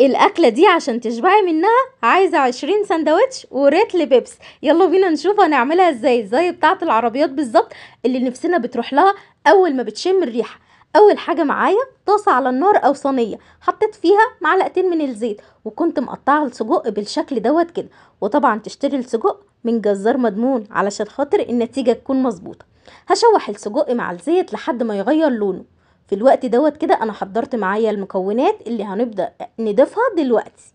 الاكله دي عشان تشبعي منها عايزه عشرين سندوتش وريت لبيبس يلا بينا نشوف هنعملها ازاي زي بتاعه العربيات بالظبط اللي نفسنا بتروح لها اول ما بتشم الريحه اول حاجه معايا طاسه على النار او صينيه حطيت فيها معلقتين من الزيت وكنت مقطعه السجق بالشكل دوت كده وطبعا تشتري السجق من جزار مضمون علشان خاطر النتيجه تكون مظبوطه هشوح السجق مع الزيت لحد ما يغير لونه في الوقت دوت كده انا حضرت معايا المكونات اللي هنبدا نضيفها دلوقتي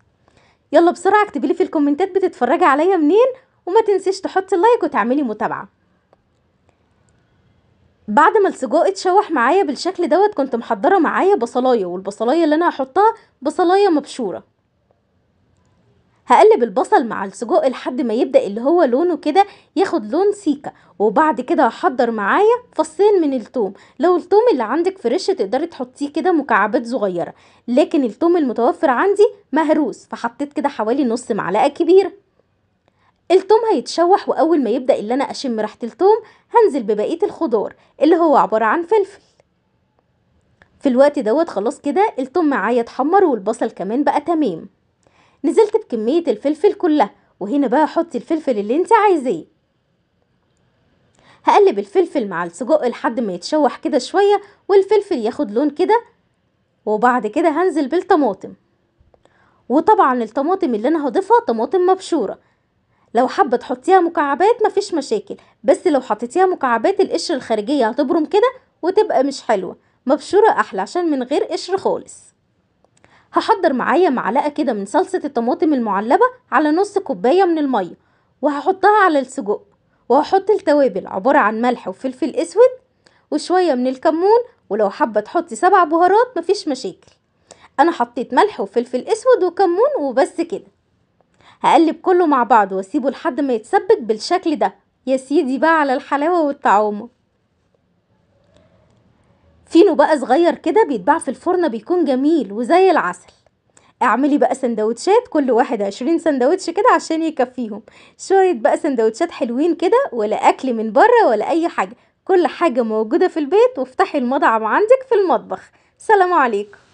يلا بسرعه اكتبي لي في الكومنتات بتتفرجي عليا منين وما تنسيش تحطي لايك وتعملي متابعه بعد ما السجق اتشوح معايا بالشكل دوت كنت محضره معايا بصلايه والبصلايه اللي انا هحطها بصلايه مبشوره هقلب البصل مع السجق لحد ما يبدأ اللي هو لونه كده ياخد لون سيكة وبعد كده هحضر معايا فصين من التوم لو التوم اللي عندك فريش تقدري تحطيه كده مكعبات صغيرة لكن التوم المتوفر عندي مهروس فحطيت كده حوالي نص معلقة كبيرة التوم هيتشوح واول ما يبدأ اللي انا اشم ريحة التوم هنزل ببقية الخضار اللي هو عبارة عن فلفل في الوقت دوت خلاص كده التوم معايا اتحمر والبصل كمان بقى تمام نزلت بكمية الفلفل كلها وهنا بقى حطي الفلفل اللي انت عايزاه هقلب الفلفل مع السجق لحد ما يتشوح كده شوية والفلفل ياخد لون كده وبعد كده هنزل بالطماطم وطبعا الطماطم اللي انا هضيفها طماطم مبشوره لو حابه تحطيها مكعبات مفيش مشاكل بس لو حطيتيها مكعبات القشر الخارجيه هتبرم كده وتبقى مش حلوه مبشوره احلى عشان من غير قشر خالص هحضر معايا معلقة كده من صلصة الطماطم المعلبة على نص كوباية من المية وهحطها على السجق وهحط التوابل عبارة عن ملح وفلفل اسود وشوية من الكمون ولو حابة تحطي سبع بهارات مفيش مشاكل انا حطيت ملح وفلفل اسود وكمون وبس كده هقلب كله مع بعض واسيبه لحد ما يتسبك بالشكل ده يا سيدي بقى على الحلاوة والطعومة عامله بقى صغير كده بيتباع في الفرن بيكون جميل وزي العسل اعملي بقى سندوتشات كل واحد عشرين سندوتش كده عشان يكفيهم شوية بقى سندوتشات حلوين كده ولا اكل من بره ولا اي حاجة كل حاجة موجودة في البيت وافتحي المطعم عندك في المطبخ سلام عليكم